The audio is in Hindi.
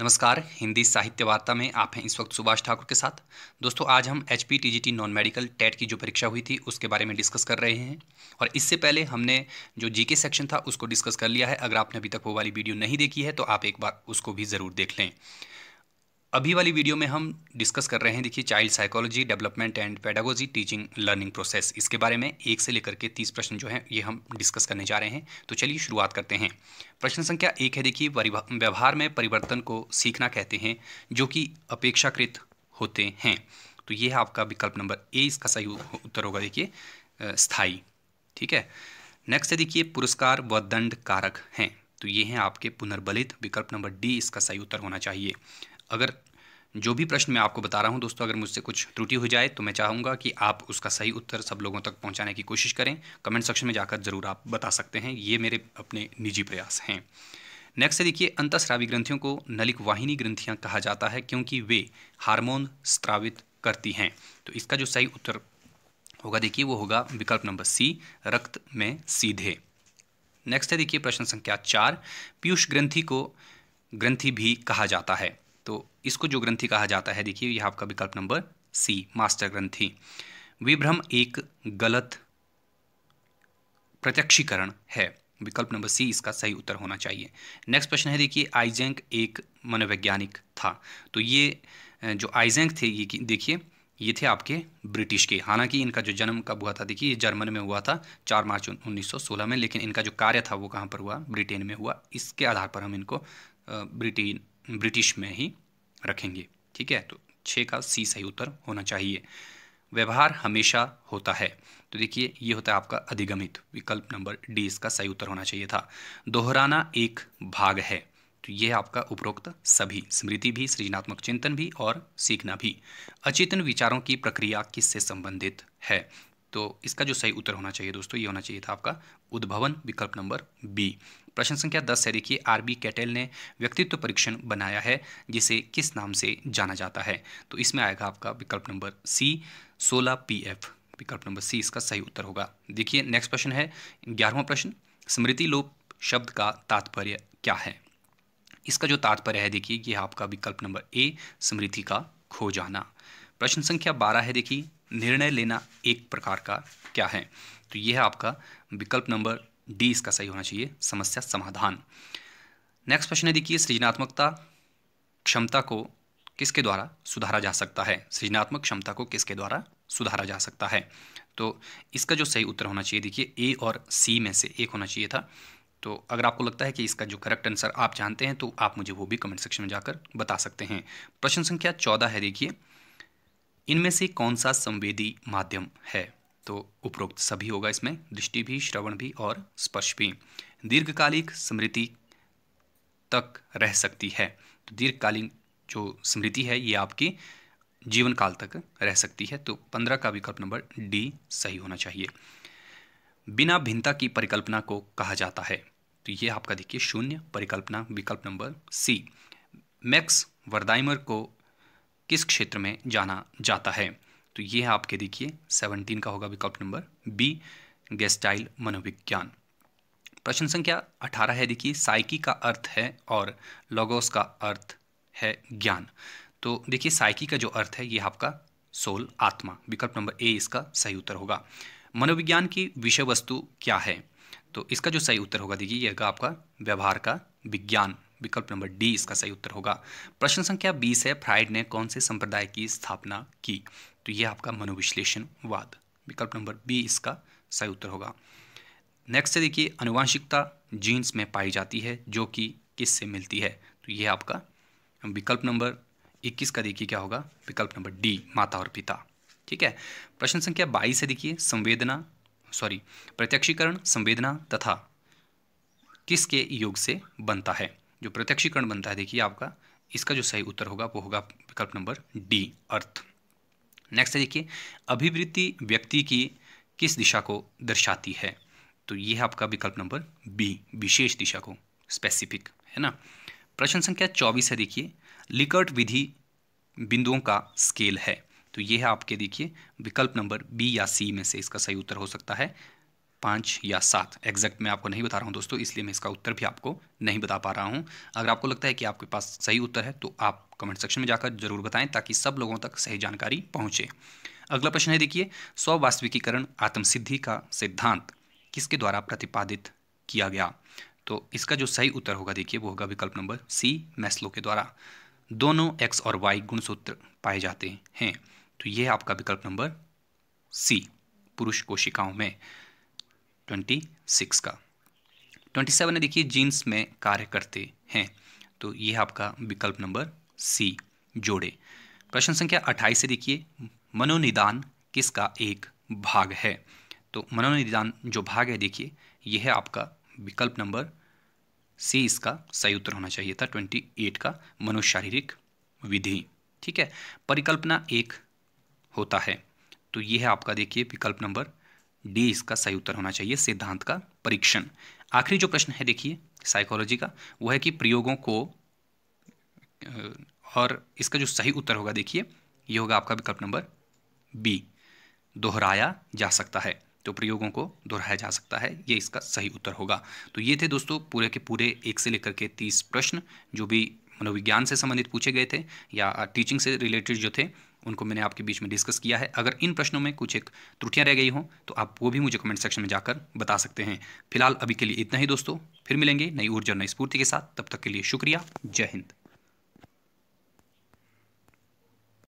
नमस्कार हिंदी साहित्य वार्ता में आप हैं इस वक्त सुभाष ठाकुर के साथ दोस्तों आज हम H P non medical TET की जो परीक्षा हुई थी उसके बारे में डिस्कस कर रहे हैं और इससे पहले हमने जो जीके सेक्शन था उसको डिस्कस कर लिया है अगर आपने अभी तक वो वाली वीडियो नहीं देखी है तो आप एक बार उसको भी ज़रूर देख लें अभी वाली वीडियो में हम डिस्कस कर रहे हैं देखिए child psychology development and pedagogy teaching learning process इसके बारे में एक से लेकर के तीस प्रश्न जो हैं ये हम डिस्कस करने जा रहे हैं तो चलिए शुरुआत करते हैं प्रश्न संख्या एक है देखिए व्यवहार में परिवर्तन को सीखना कहते हैं जो कि अपेक्षाकृत होते हैं तो ये है आपका विकल्प नंबर ए इसका सही उत्तर होगा देखिए स्थाई ठीक है नेक्स्ट है देखिए पुरस्कार व दंड कारक हैं तो ये हैं आपके पुनर्बलित विकल्प नंबर डी इसका सही उत्तर होना चाहिए अगर जो भी प्रश्न मैं आपको बता रहा हूँ दोस्तों अगर मुझसे कुछ त्रुटि हो जाए तो मैं चाहूँगा कि आप उसका सही उत्तर सब लोगों तक पहुँचाने की कोशिश करें कमेंट सेक्शन में जाकर ज़रूर आप बता सकते हैं ये मेरे अपने निजी प्रयास हैं नेक्स्ट है देखिए अंतस्रावी ग्रंथियों को नलिक वाहिनी ग्रंथियाँ कहा जाता है क्योंकि वे हारमोन स्त्रावित करती हैं तो इसका जो सही उत्तर होगा देखिए वो होगा विकल्प नंबर सी रक्त में सीधे नेक्स्ट है देखिए प्रश्न संख्या चार पीयूष ग्रंथि को ग्रंथि भी कहा जाता है तो इसको जो ग्रंथि कहा जाता है देखिए यह आपका विकल्प नंबर सी मास्टर ग्रंथि विभ्रम एक गलत प्रत्यक्षीकरण है विकल्प नंबर सी इसका सही उत्तर होना चाहिए नेक्स्ट प्रश्न है देखिए आइजेंक एक मनोवैज्ञानिक था तो ये जो आइजेंक थे ये देखिए ये थे आपके ब्रिटिश के हालांकि इनका जो जन्म कब हुआ था देखिए ये जर्मन में हुआ था चार मार्च 1916 में लेकिन इनका जो कार्य था वो कहाँ पर हुआ ब्रिटेन में हुआ इसके आधार पर हम इनको ब्रिटेन ब्रिटिश में ही रखेंगे ठीक है तो छः का सी सही उत्तर होना चाहिए व्यवहार हमेशा होता है तो देखिए ये होता है आपका अधिगमित विकल्प नंबर डी इसका सही उत्तर होना चाहिए था दोहराना एक भाग है तो ये आपका उपरोक्त सभी स्मृति भी सृजनात्मक चिंतन भी और सीखना भी अचेतन विचारों की प्रक्रिया किससे संबंधित है तो इसका जो सही उत्तर होना चाहिए दोस्तों ये होना चाहिए था आपका उद्भवन विकल्प नंबर बी प्रश्न संख्या दस है देखिए आर बी कैटेल ने व्यक्तित्व परीक्षण बनाया है जिसे किस नाम से जाना जाता है तो इसमें आएगा आपका विकल्प नंबर सी सोलह पी एफ विकल्प नंबर सी इसका सही उत्तर होगा देखिए नेक्स्ट प्रश्न है ग्यारहवा प्रश्न स्मृति लोप शब्द का तात्पर्य क्या है इसका जो तात्पर्य है देखिए यह आपका विकल्प नंबर ए स्मृति का खो जाना प्रश्न संख्या बारह है देखिए निर्णय लेना एक प्रकार का क्या है तो यह आपका विकल्प नंबर डी इसका सही होना चाहिए समस्या समाधान नेक्स्ट प्रश्न है देखिए सृजनात्मकता क्षमता को किसके द्वारा सुधारा जा सकता है सृजनात्मक क्षमता को किसके द्वारा सुधारा जा सकता है तो इसका जो सही उत्तर होना चाहिए देखिए ए और सी में से एक होना चाहिए था तो अगर आपको लगता है कि इसका जो करेक्ट आंसर आप जानते हैं तो आप मुझे वो भी कमेंट सेक्शन में जाकर बता सकते हैं प्रश्न संख्या चौदह है देखिए इनमें से कौन सा संवेदी माध्यम है तो उपरोक्त सभी होगा इसमें दृष्टि भी श्रवण भी और स्पर्श भी दीर्घकालिक स्मृति तक रह सकती है तो दीर्घकालीन जो स्मृति है ये आपकी जीवन काल तक रह सकती है तो पंद्रह का विकल्प नंबर डी सही होना चाहिए बिना भिन्नता की परिकल्पना को कहा जाता है तो ये आपका देखिए शून्य परिकल्पना विकल्प नंबर सी मैक्स वर्दाइमर को किस क्षेत्र में जाना जाता है तो ये है आपके देखिए सेवनटीन का होगा विकल्प नंबर बी गेस्टाइल मनोविज्ञान प्रश्न संख्या अठारह है देखिए साइकी का अर्थ है और लॉगोस का अर्थ है ज्ञान तो देखिए साइकी का जो अर्थ है ये आपका सोल आत्मा विकल्प नंबर ए इसका सही उत्तर होगा मनोविज्ञान की विषय वस्तु क्या है तो इसका जो सही उत्तर होगा देखिए यह आपका व्यवहार का विज्ञान विकल्प नंबर डी इसका सही उत्तर होगा प्रश्न संख्या बीस है फ्राइड ने कौन से संप्रदाय की स्थापना की तो यह आपका मनोविश्लेषणवाद विकल्प नंबर बी इसका सही उत्तर होगा नेक्स्ट देखिए अनुवांशिकता जीन्स में पाई जाती है जो कि किससे मिलती है तो यह आपका विकल्प नंबर इक्कीस का देखिए क्या होगा विकल्प नंबर डी माता और पिता ठीक है प्रश्न संख्या बाईस है देखिए संवेदना सॉरी प्रत्यक्षीकरण संवेदना तथा किसके योग से बनता है जो प्रत्यक्षीकरण बनता है देखिए आपका इसका जो सही उत्तर होगा वो होगा विकल्प नंबर डी अर्थ नेक्स्ट है देखिए अभिवृत्ति व्यक्ति की किस दिशा को दर्शाती है तो ये है आपका विकल्प नंबर बी विशेष दिशा को स्पेसिफिक है ना प्रश्न संख्या चौबीस है देखिए लिकट विधि बिंदुओं का स्केल है तो ये है आपके देखिए विकल्प नंबर बी या सी में से इसका सही उत्तर हो सकता है पाँच या सात एग्जैक्ट मैं आपको नहीं बता रहा हूँ दोस्तों इसलिए मैं इसका उत्तर भी आपको नहीं बता पा रहा हूँ अगर आपको लगता है कि आपके पास सही उत्तर है तो आप कमेंट सेक्शन में जाकर जरूर बताएं ताकि सब लोगों तक सही जानकारी पहुँचे अगला प्रश्न है देखिए स्व वास्तविकीकरण आत्मसिद्धि का सिद्धांत किसके द्वारा प्रतिपादित किया गया तो इसका जो सही उत्तर होगा देखिए वो होगा विकल्प नंबर सी मैस्लो के द्वारा दोनों एक्स और वाई गुणसूत्र पाए जाते हैं तो ये आपका विकल्प नंबर सी पुरुष कोशिकाओं में ट्वेंटी सिक्स का ट्वेंटी सेवन है देखिए जीन्स में कार्य करते हैं तो ये है आपका विकल्प नंबर सी जोड़े प्रश्न संख्या अट्ठाईस से देखिए मनोनिदान किसका एक भाग है तो मनोनिदान जो भाग है देखिए यह है आपका विकल्प नंबर सी इसका सही उत्तर होना चाहिए था ट्वेंटी एट का मनोशारीरिक विधि ठीक है परिकल्पना एक होता है तो यह है आपका देखिए विकल्प नंबर डी इसका सही उत्तर होना चाहिए सिद्धांत का परीक्षण आखिरी जो प्रश्न है देखिए साइकोलॉजी का वो है कि प्रयोगों को और इसका जो सही उत्तर होगा देखिए ये होगा आपका विकल्प नंबर बी दोहराया जा सकता है तो प्रयोगों को दोहराया जा सकता है ये इसका सही उत्तर होगा तो ये थे दोस्तों पूरे के पूरे एक से लेकर के तीस प्रश्न जो भी मनोविज्ञान से संबंधित पूछे गए थे या टीचिंग से रिलेटेड जो थे उनको मैंने आपके बीच में डिस्कस किया है अगर इन प्रश्नों में कुछ एक त्रुटियाँ रह गई हों तो आप वो भी मुझे कमेंट सेक्शन में जाकर बता सकते हैं फिलहाल अभी के लिए इतना ही दोस्तों फिर मिलेंगे नई ऊर्जा नई स्फूर्ति के साथ तब तक के लिए शुक्रिया जय हिंद